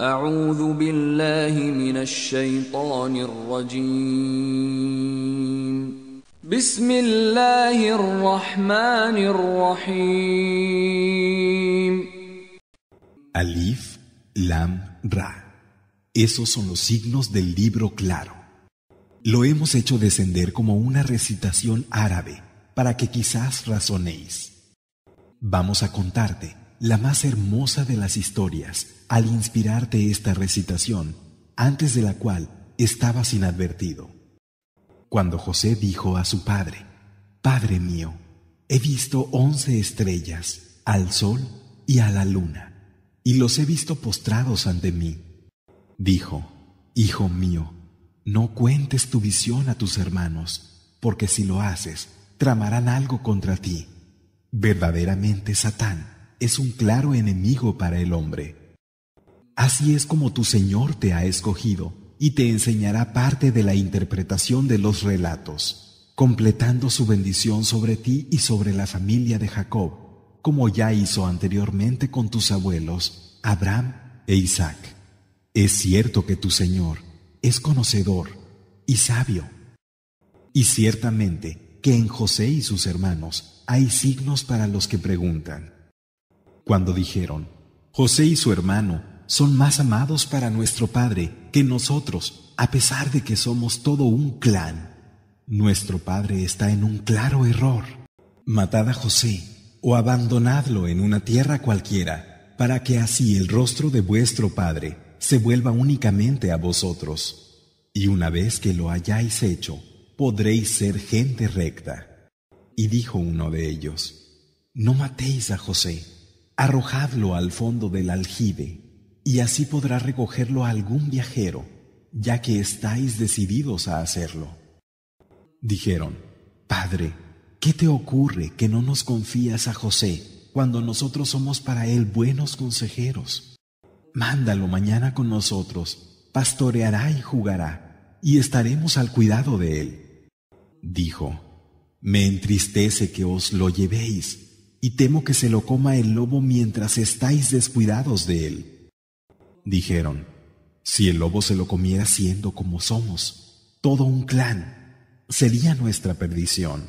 أعوذ بالله من الشيطان الرجيم بسم Alif Lam Ra Esos son los signos del libro claro. Lo hemos hecho descender como una recitación árabe para que quizás razonéis. Vamos a contarte la más hermosa de las historias al inspirarte esta recitación, antes de la cual estabas inadvertido. Cuando José dijo a su padre, Padre mío, he visto once estrellas, al sol y a la luna, y los he visto postrados ante mí. Dijo, Hijo mío, no cuentes tu visión a tus hermanos, porque si lo haces, tramarán algo contra ti. Verdaderamente Satán es un claro enemigo para el hombre. Así es como tu Señor te ha escogido y te enseñará parte de la interpretación de los relatos, completando su bendición sobre ti y sobre la familia de Jacob, como ya hizo anteriormente con tus abuelos, Abraham e Isaac. Es cierto que tu Señor es conocedor y sabio. Y ciertamente que en José y sus hermanos hay signos para los que preguntan. Cuando dijeron, José y su hermano, son más amados para nuestro Padre que nosotros, a pesar de que somos todo un clan. Nuestro Padre está en un claro error. Matad a José o abandonadlo en una tierra cualquiera, para que así el rostro de vuestro Padre se vuelva únicamente a vosotros. Y una vez que lo hayáis hecho, podréis ser gente recta. Y dijo uno de ellos, No matéis a José, arrojadlo al fondo del aljibe y así podrá recogerlo algún viajero, ya que estáis decididos a hacerlo. Dijeron, Padre, ¿qué te ocurre que no nos confías a José cuando nosotros somos para él buenos consejeros? Mándalo mañana con nosotros, pastoreará y jugará, y estaremos al cuidado de él. Dijo, Me entristece que os lo llevéis, y temo que se lo coma el lobo mientras estáis descuidados de él. Dijeron, si el lobo se lo comiera siendo como somos, todo un clan, sería nuestra perdición.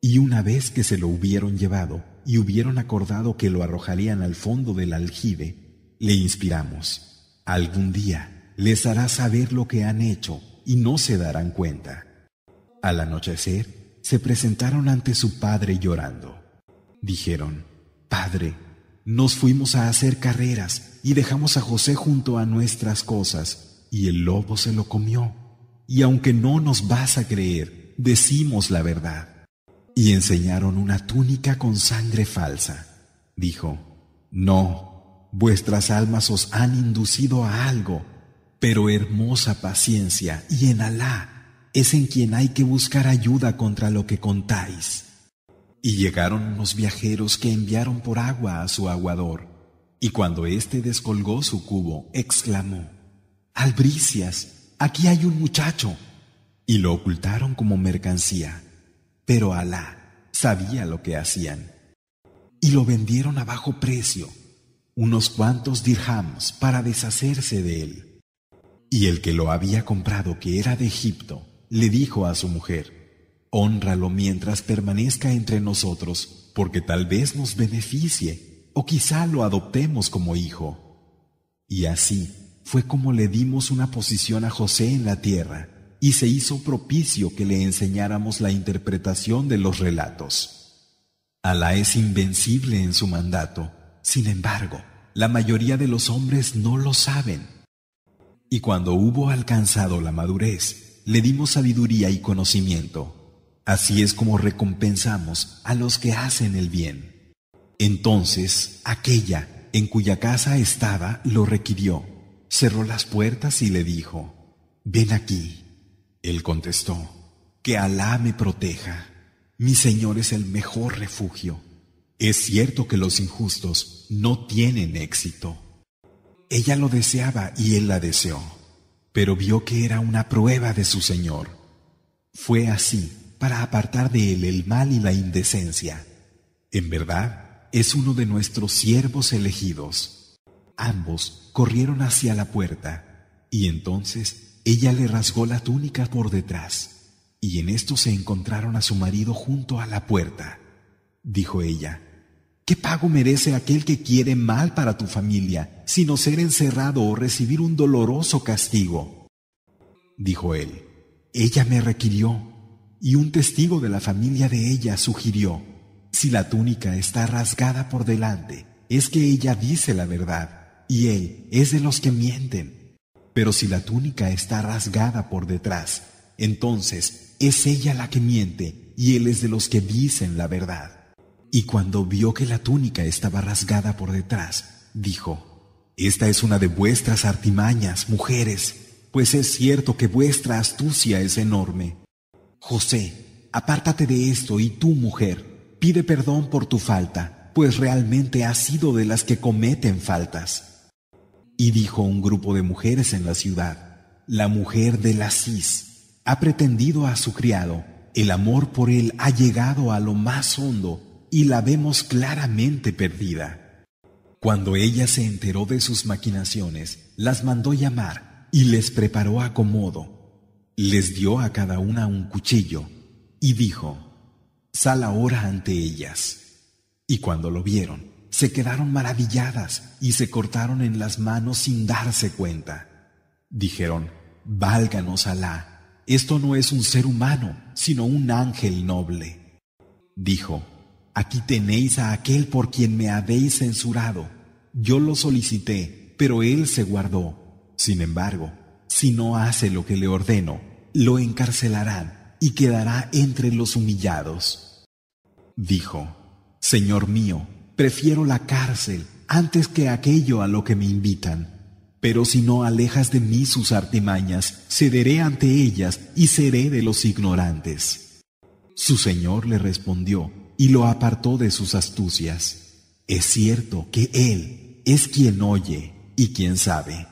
Y una vez que se lo hubieron llevado y hubieron acordado que lo arrojarían al fondo del aljibe, le inspiramos, algún día les hará saber lo que han hecho y no se darán cuenta. Al anochecer, se presentaron ante su padre llorando. Dijeron, Padre, nos fuimos a hacer carreras y dejamos a José junto a nuestras cosas, y el lobo se lo comió. Y aunque no nos vas a creer, decimos la verdad. Y enseñaron una túnica con sangre falsa. Dijo, No, vuestras almas os han inducido a algo, pero hermosa paciencia, y en Alá es en quien hay que buscar ayuda contra lo que contáis. Y llegaron unos viajeros que enviaron por agua a su aguador y cuando éste descolgó su cubo, exclamó, Albricias, aquí hay un muchacho. Y lo ocultaron como mercancía. Pero Alá sabía lo que hacían. Y lo vendieron a bajo precio, unos cuantos dirhams para deshacerse de él. Y el que lo había comprado, que era de Egipto, le dijo a su mujer, Honralo mientras permanezca entre nosotros, porque tal vez nos beneficie o quizá lo adoptemos como hijo. Y así fue como le dimos una posición a José en la tierra, y se hizo propicio que le enseñáramos la interpretación de los relatos. Alá es invencible en su mandato, sin embargo, la mayoría de los hombres no lo saben. Y cuando hubo alcanzado la madurez, le dimos sabiduría y conocimiento. Así es como recompensamos a los que hacen el bien. Entonces aquella en cuya casa estaba lo requirió, cerró las puertas y le dijo, Ven aquí. Él contestó, Que Alá me proteja, mi Señor es el mejor refugio. Es cierto que los injustos no tienen éxito. Ella lo deseaba y él la deseó, pero vio que era una prueba de su Señor. Fue así para apartar de él el mal y la indecencia. En verdad, es uno de nuestros siervos elegidos. Ambos corrieron hacia la puerta, y entonces ella le rasgó la túnica por detrás, y en esto se encontraron a su marido junto a la puerta. Dijo ella, ¿qué pago merece aquel que quiere mal para tu familia, sino ser encerrado o recibir un doloroso castigo? Dijo él, ella me requirió, y un testigo de la familia de ella sugirió, si la túnica está rasgada por delante, es que ella dice la verdad, y él es de los que mienten. Pero si la túnica está rasgada por detrás, entonces es ella la que miente, y él es de los que dicen la verdad. Y cuando vio que la túnica estaba rasgada por detrás, dijo, Esta es una de vuestras artimañas, mujeres, pues es cierto que vuestra astucia es enorme. José, apártate de esto, y tú, mujer, Pide perdón por tu falta, pues realmente has sido de las que cometen faltas. Y dijo un grupo de mujeres en la ciudad, la mujer de la cis ha pretendido a su criado, el amor por él ha llegado a lo más hondo y la vemos claramente perdida. Cuando ella se enteró de sus maquinaciones, las mandó llamar y les preparó acomodo. Les dio a cada una un cuchillo y dijo, Sal ahora ante ellas. Y cuando lo vieron, se quedaron maravilladas y se cortaron en las manos sin darse cuenta. Dijeron, Válganos Alá, esto no es un ser humano, sino un ángel noble. Dijo, Aquí tenéis a aquel por quien me habéis censurado. Yo lo solicité, pero él se guardó. Sin embargo, si no hace lo que le ordeno, lo encarcelarán y quedará entre los humillados. Dijo, Señor mío, prefiero la cárcel antes que aquello a lo que me invitan. Pero si no alejas de mí sus artimañas, cederé ante ellas y seré de los ignorantes. Su Señor le respondió y lo apartó de sus astucias. Es cierto que Él es quien oye y quien sabe.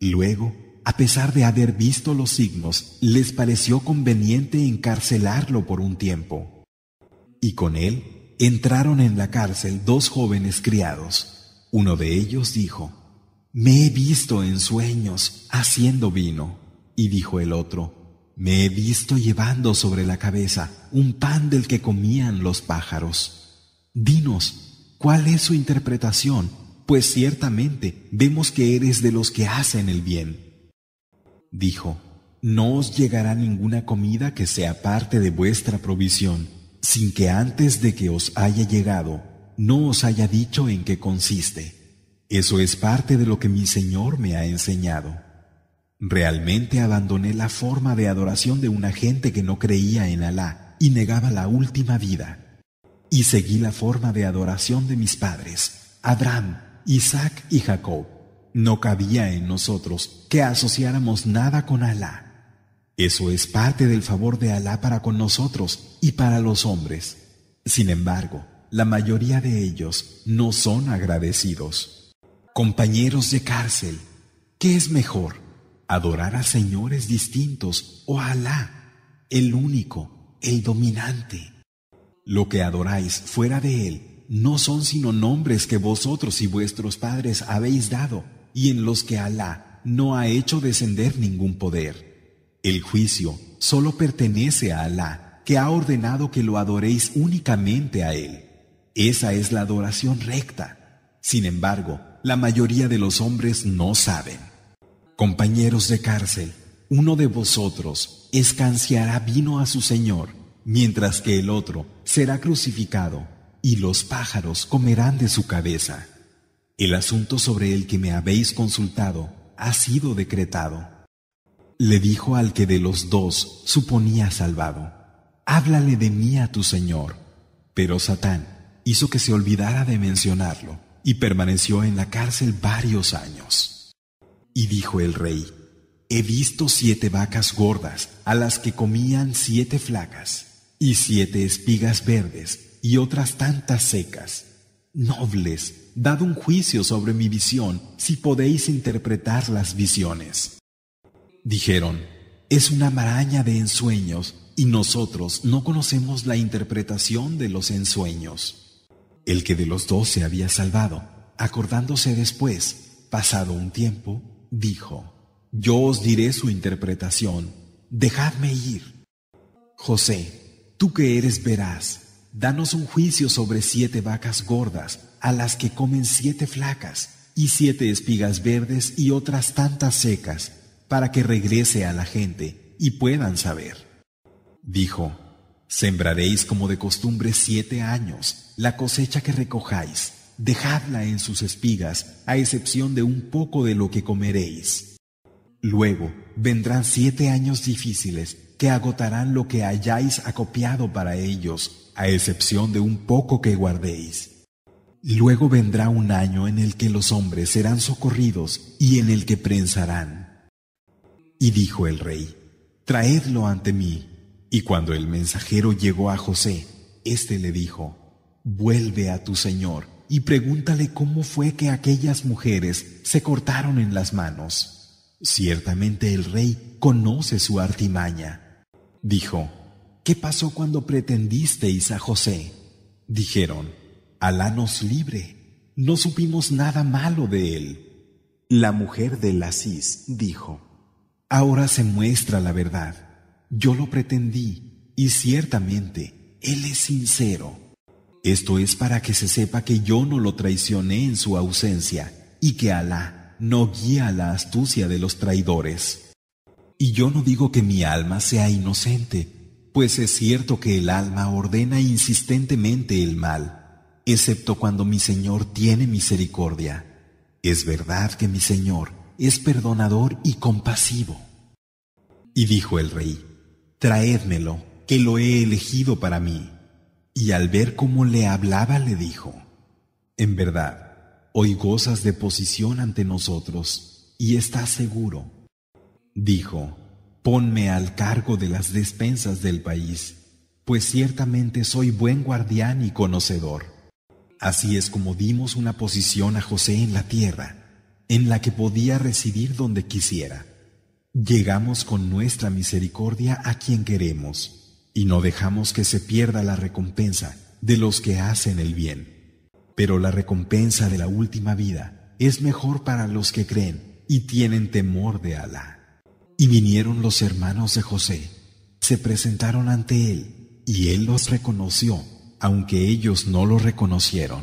Luego, a pesar de haber visto los signos, les pareció conveniente encarcelarlo por un tiempo. Y con él entraron en la cárcel dos jóvenes criados. Uno de ellos dijo, Me he visto en sueños haciendo vino. Y dijo el otro, Me he visto llevando sobre la cabeza un pan del que comían los pájaros. Dinos, ¿cuál es su interpretación? Pues ciertamente vemos que eres de los que hacen el bien. Dijo, No os llegará ninguna comida que sea parte de vuestra provisión, sin que antes de que os haya llegado, no os haya dicho en qué consiste. Eso es parte de lo que mi Señor me ha enseñado. Realmente abandoné la forma de adoración de una gente que no creía en Alá y negaba la última vida. Y seguí la forma de adoración de mis padres, Abraham, Isaac y Jacob. No cabía en nosotros que asociáramos nada con Alá. Eso es parte del favor de Alá para con nosotros y para los hombres. Sin embargo, la mayoría de ellos no son agradecidos. Compañeros de cárcel, ¿qué es mejor? ¿Adorar a señores distintos o a Alá, el único, el dominante? Lo que adoráis fuera de él no son sino nombres que vosotros y vuestros padres habéis dado y en los que Alá no ha hecho descender ningún poder. El juicio solo pertenece a Alá, que ha ordenado que lo adoréis únicamente a Él. Esa es la adoración recta. Sin embargo, la mayoría de los hombres no saben. Compañeros de cárcel, uno de vosotros escanciará vino a su Señor, mientras que el otro será crucificado, y los pájaros comerán de su cabeza. El asunto sobre el que me habéis consultado ha sido decretado. Le dijo al que de los dos suponía salvado, háblale de mí a tu Señor. Pero Satán hizo que se olvidara de mencionarlo y permaneció en la cárcel varios años. Y dijo el rey, he visto siete vacas gordas a las que comían siete flacas, y siete espigas verdes y otras tantas secas Nobles, dad un juicio sobre mi visión si podéis interpretar las visiones. Dijeron, es una maraña de ensueños y nosotros no conocemos la interpretación de los ensueños. El que de los dos se había salvado, acordándose después, pasado un tiempo, dijo, yo os diré su interpretación, dejadme ir. José, tú que eres veraz, Danos un juicio sobre siete vacas gordas, a las que comen siete flacas, y siete espigas verdes y otras tantas secas, para que regrese a la gente y puedan saber. Dijo, Sembraréis como de costumbre siete años la cosecha que recojáis, dejadla en sus espigas, a excepción de un poco de lo que comeréis. Luego vendrán siete años difíciles que agotarán lo que hayáis acopiado para ellos a excepción de un poco que guardéis. Luego vendrá un año en el que los hombres serán socorridos y en el que prensarán. Y dijo el rey, Traedlo ante mí. Y cuando el mensajero llegó a José, éste le dijo, Vuelve a tu señor y pregúntale cómo fue que aquellas mujeres se cortaron en las manos. Ciertamente el rey conoce su artimaña. Dijo, ¿qué pasó cuando pretendisteis a José? Dijeron, Alá nos libre, no supimos nada malo de él. La mujer de Asís dijo, Ahora se muestra la verdad. Yo lo pretendí, y ciertamente, él es sincero. Esto es para que se sepa que yo no lo traicioné en su ausencia, y que Alá no guía la astucia de los traidores. Y yo no digo que mi alma sea inocente, pues es cierto que el alma ordena insistentemente el mal, excepto cuando mi Señor tiene misericordia. Es verdad que mi Señor es perdonador y compasivo. Y dijo el rey, Traédmelo, que lo he elegido para mí. Y al ver cómo le hablaba le dijo, En verdad, hoy gozas de posición ante nosotros y estás seguro. Dijo, Ponme al cargo de las despensas del país, pues ciertamente soy buen guardián y conocedor. Así es como dimos una posición a José en la tierra, en la que podía residir donde quisiera. Llegamos con nuestra misericordia a quien queremos, y no dejamos que se pierda la recompensa de los que hacen el bien. Pero la recompensa de la última vida es mejor para los que creen y tienen temor de Alá. Y vinieron los hermanos de José, se presentaron ante él, y él los reconoció, aunque ellos no lo reconocieron.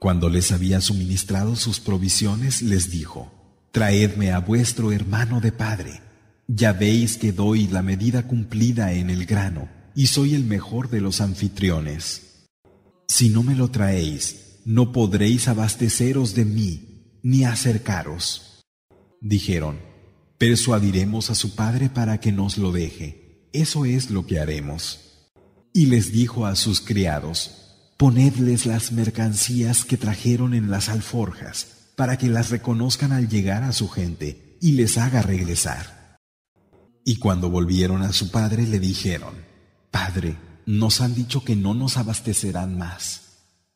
Cuando les había suministrado sus provisiones, les dijo, Traedme a vuestro hermano de padre. Ya veis que doy la medida cumplida en el grano, y soy el mejor de los anfitriones. Si no me lo traéis, no podréis abasteceros de mí, ni acercaros. Dijeron, Persuadiremos a su padre para que nos lo deje. Eso es lo que haremos. Y les dijo a sus criados, ponedles las mercancías que trajeron en las alforjas, para que las reconozcan al llegar a su gente, y les haga regresar. Y cuando volvieron a su padre le dijeron, Padre, nos han dicho que no nos abastecerán más.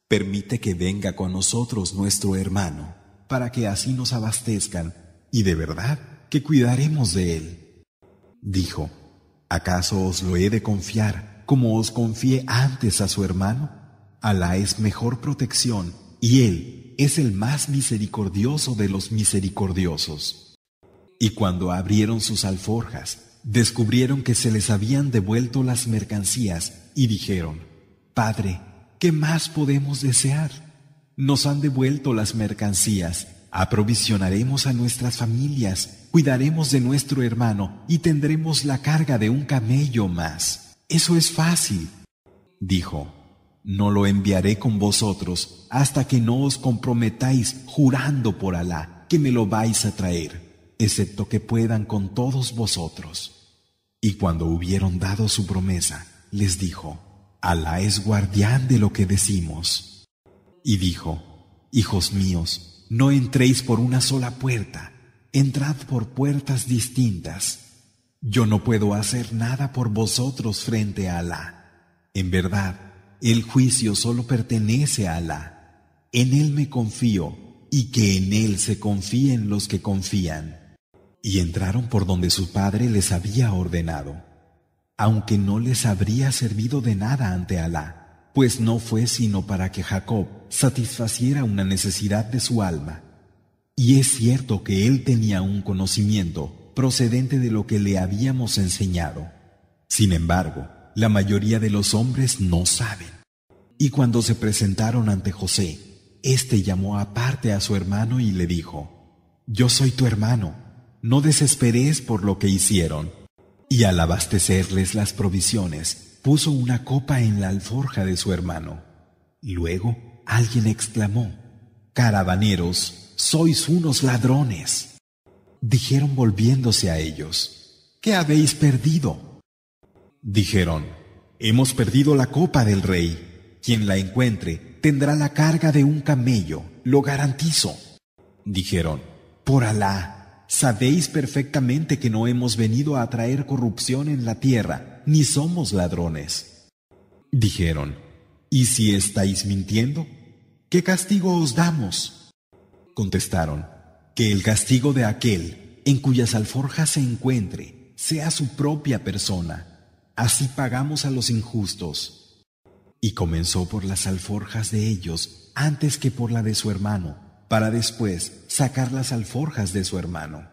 Permite que venga con nosotros nuestro hermano, para que así nos abastezcan, y de verdad que cuidaremos de él. Dijo, ¿acaso os lo he de confiar como os confié antes a su hermano? Alá es mejor protección y él es el más misericordioso de los misericordiosos. Y cuando abrieron sus alforjas, descubrieron que se les habían devuelto las mercancías y dijeron, Padre, ¿qué más podemos desear? Nos han devuelto las mercancías Aprovisionaremos a nuestras familias, cuidaremos de nuestro hermano y tendremos la carga de un camello más. Eso es fácil. Dijo, no lo enviaré con vosotros hasta que no os comprometáis jurando por Alá que me lo vais a traer, excepto que puedan con todos vosotros. Y cuando hubieron dado su promesa, les dijo, Alá es guardián de lo que decimos. Y dijo, Hijos míos, no entréis por una sola puerta, entrad por puertas distintas. Yo no puedo hacer nada por vosotros frente a Alá. En verdad, el juicio solo pertenece a Alá. En Él me confío, y que en Él se confíen los que confían. Y entraron por donde su padre les había ordenado, aunque no les habría servido de nada ante Alá, pues no fue sino para que Jacob satisfaciera una necesidad de su alma. Y es cierto que él tenía un conocimiento procedente de lo que le habíamos enseñado. Sin embargo, la mayoría de los hombres no saben. Y cuando se presentaron ante José, éste llamó aparte a su hermano y le dijo, Yo soy tu hermano, no desesperes por lo que hicieron. Y al abastecerles las provisiones, puso una copa en la alforja de su hermano. Luego, alguien exclamó, Carabaneros, sois unos ladrones. Dijeron volviéndose a ellos, ¿qué habéis perdido? Dijeron, hemos perdido la copa del rey. Quien la encuentre tendrá la carga de un camello, lo garantizo. Dijeron, por Alá, sabéis perfectamente que no hemos venido a traer corrupción en la tierra, ni somos ladrones. Dijeron, ¿Y si estáis mintiendo? ¿Qué castigo os damos? Contestaron, que el castigo de aquel en cuyas alforjas se encuentre sea su propia persona. Así pagamos a los injustos. Y comenzó por las alforjas de ellos antes que por la de su hermano, para después sacar las alforjas de su hermano.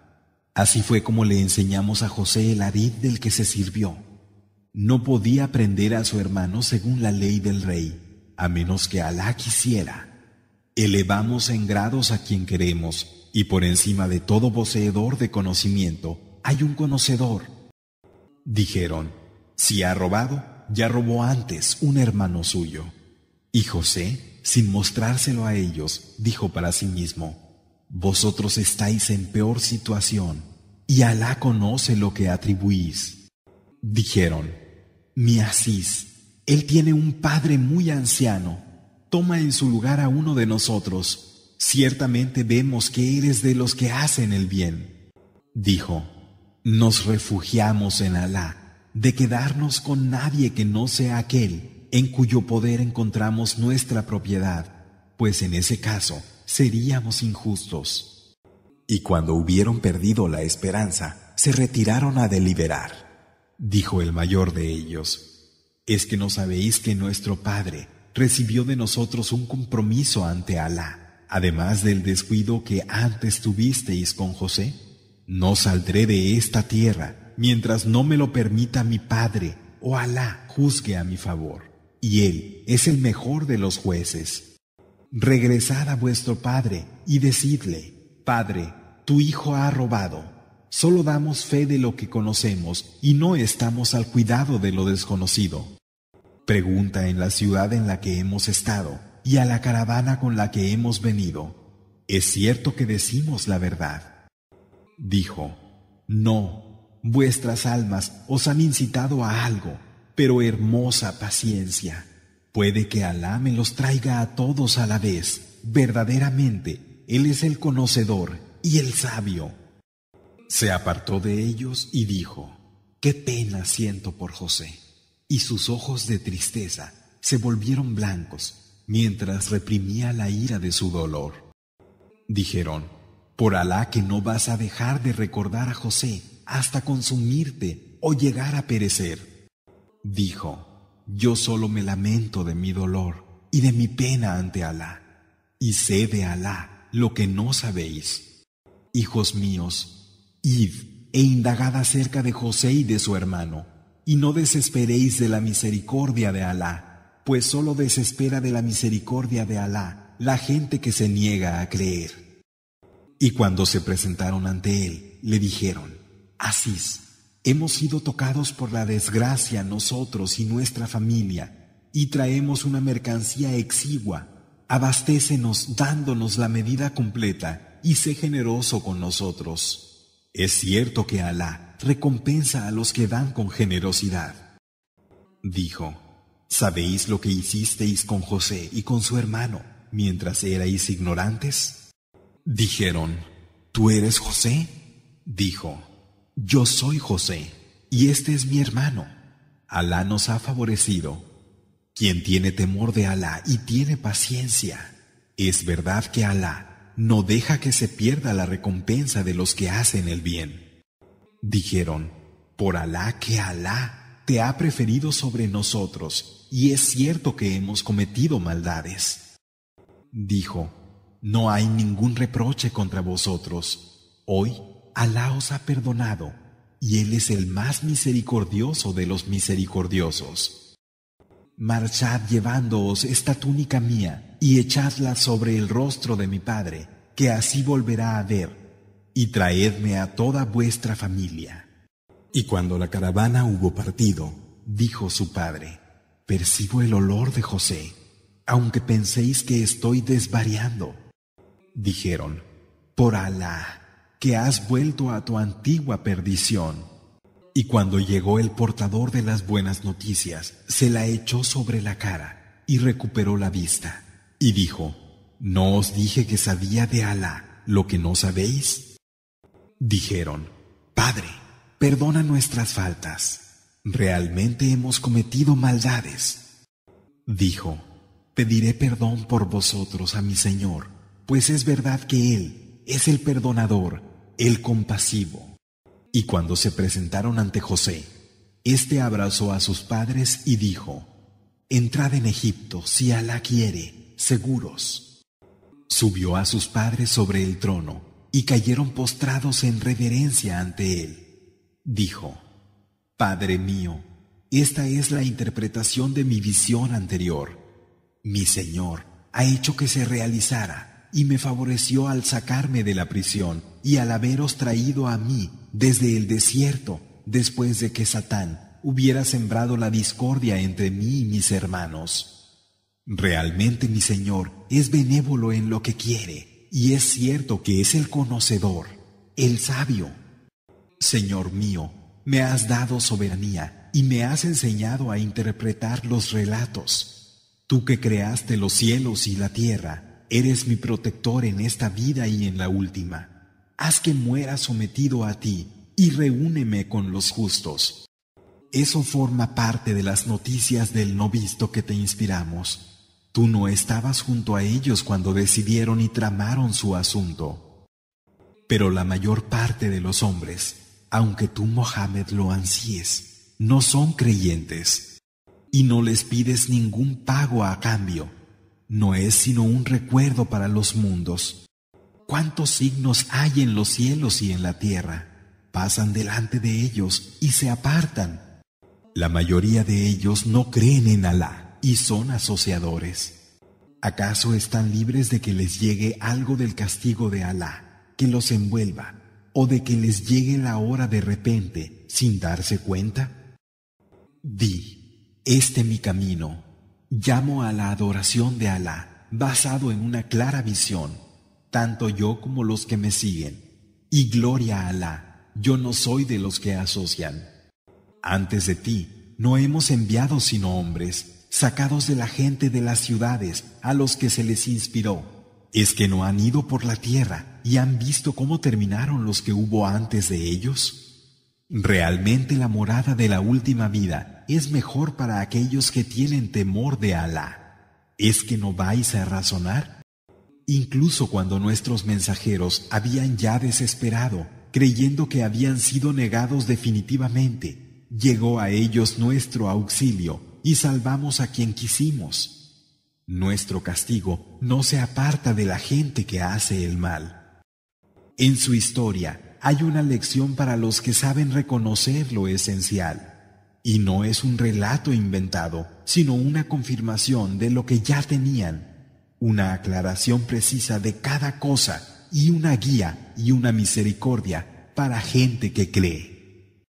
Así fue como le enseñamos a José el adid del que se sirvió no podía prender a su hermano según la ley del rey, a menos que Alá quisiera. Elevamos en grados a quien queremos, y por encima de todo poseedor de conocimiento hay un conocedor. Dijeron, si ha robado, ya robó antes un hermano suyo. Y José, sin mostrárselo a ellos, dijo para sí mismo, Vosotros estáis en peor situación, y Alá conoce lo que atribuís. Dijeron, mi asís, él tiene un padre muy anciano, toma en su lugar a uno de nosotros, ciertamente vemos que eres de los que hacen el bien. Dijo, nos refugiamos en Alá, de quedarnos con nadie que no sea aquel en cuyo poder encontramos nuestra propiedad, pues en ese caso seríamos injustos. Y cuando hubieron perdido la esperanza, se retiraron a deliberar. Dijo el mayor de ellos, ¿es que no sabéis que nuestro Padre recibió de nosotros un compromiso ante Alá, además del descuido que antes tuvisteis con José? No saldré de esta tierra mientras no me lo permita mi Padre o Alá juzgue a mi favor, y Él es el mejor de los jueces. Regresad a vuestro Padre y decidle, Padre, tu Hijo ha robado Solo damos fe de lo que conocemos y no estamos al cuidado de lo desconocido. Pregunta en la ciudad en la que hemos estado y a la caravana con la que hemos venido. ¿Es cierto que decimos la verdad? Dijo, No, vuestras almas os han incitado a algo, pero hermosa paciencia. Puede que Alá me los traiga a todos a la vez. Verdaderamente, Él es el conocedor y el sabio. Se apartó de ellos y dijo, Qué pena siento por José. Y sus ojos de tristeza se volvieron blancos mientras reprimía la ira de su dolor. Dijeron, Por Alá que no vas a dejar de recordar a José hasta consumirte o llegar a perecer. Dijo, Yo solo me lamento de mi dolor y de mi pena ante Alá, y sé de Alá lo que no sabéis. Hijos míos, Id e indagad acerca de José y de su hermano, y no desesperéis de la misericordia de Alá, pues solo desespera de la misericordia de Alá la gente que se niega a creer. Y cuando se presentaron ante él, le dijeron, Asís, hemos sido tocados por la desgracia nosotros y nuestra familia, y traemos una mercancía exigua, abastécenos dándonos la medida completa, y sé generoso con nosotros. Es cierto que Alá recompensa a los que dan con generosidad. Dijo, ¿sabéis lo que hicisteis con José y con su hermano mientras erais ignorantes? Dijeron, ¿tú eres José? Dijo, yo soy José, y este es mi hermano. Alá nos ha favorecido. Quien tiene temor de Alá y tiene paciencia, es verdad que Alá no deja que se pierda la recompensa de los que hacen el bien. Dijeron, por Alá que Alá te ha preferido sobre nosotros, y es cierto que hemos cometido maldades. Dijo, no hay ningún reproche contra vosotros. Hoy Alá os ha perdonado, y Él es el más misericordioso de los misericordiosos. Marchad llevándoos esta túnica mía, y echadla sobre el rostro de mi Padre, que así volverá a ver, y traedme a toda vuestra familia. Y cuando la caravana hubo partido, dijo su padre, Percibo el olor de José, aunque penséis que estoy desvariando. Dijeron, Por Alá, que has vuelto a tu antigua perdición. Y cuando llegó el portador de las buenas noticias, se la echó sobre la cara y recuperó la vista. Y dijo, ¿no os dije que sabía de Alá lo que no sabéis? Dijeron, Padre, perdona nuestras faltas. Realmente hemos cometido maldades. Dijo, pediré perdón por vosotros a mi Señor, pues es verdad que Él es el perdonador, el compasivo. Y cuando se presentaron ante José, éste abrazó a sus padres y dijo, Entrad en Egipto si Alá quiere seguros. Subió a sus padres sobre el trono y cayeron postrados en reverencia ante él. Dijo, Padre mío, esta es la interpretación de mi visión anterior. Mi Señor ha hecho que se realizara y me favoreció al sacarme de la prisión y al haberos traído a mí desde el desierto después de que Satán hubiera sembrado la discordia entre mí y mis hermanos. Realmente mi Señor es benévolo en lo que quiere, y es cierto que es el conocedor, el sabio. Señor mío, me has dado soberanía y me has enseñado a interpretar los relatos. Tú que creaste los cielos y la tierra, eres mi protector en esta vida y en la última. Haz que muera sometido a ti y reúneme con los justos. Eso forma parte de las noticias del no visto que te inspiramos. Tú no estabas junto a ellos cuando decidieron y tramaron su asunto. Pero la mayor parte de los hombres, aunque tú Mohammed lo ansíes, no son creyentes, y no les pides ningún pago a cambio, no es sino un recuerdo para los mundos. ¿Cuántos signos hay en los cielos y en la tierra? Pasan delante de ellos y se apartan. La mayoría de ellos no creen en Alá y son asociadores. ¿Acaso están libres de que les llegue algo del castigo de Alá, que los envuelva, o de que les llegue la hora de repente sin darse cuenta? Di, este mi camino, llamo a la adoración de Alá, basado en una clara visión, tanto yo como los que me siguen, y gloria a Alá, yo no soy de los que asocian. Antes de ti, no hemos enviado sino hombres, sacados de la gente de las ciudades a los que se les inspiró. ¿Es que no han ido por la tierra y han visto cómo terminaron los que hubo antes de ellos? Realmente la morada de la última vida es mejor para aquellos que tienen temor de Alá. ¿Es que no vais a razonar? Incluso cuando nuestros mensajeros habían ya desesperado, creyendo que habían sido negados definitivamente, llegó a ellos nuestro auxilio y salvamos a quien quisimos. Nuestro castigo no se aparta de la gente que hace el mal. En su historia hay una lección para los que saben reconocer lo esencial. Y no es un relato inventado, sino una confirmación de lo que ya tenían, una aclaración precisa de cada cosa y una guía y una misericordia para gente que cree.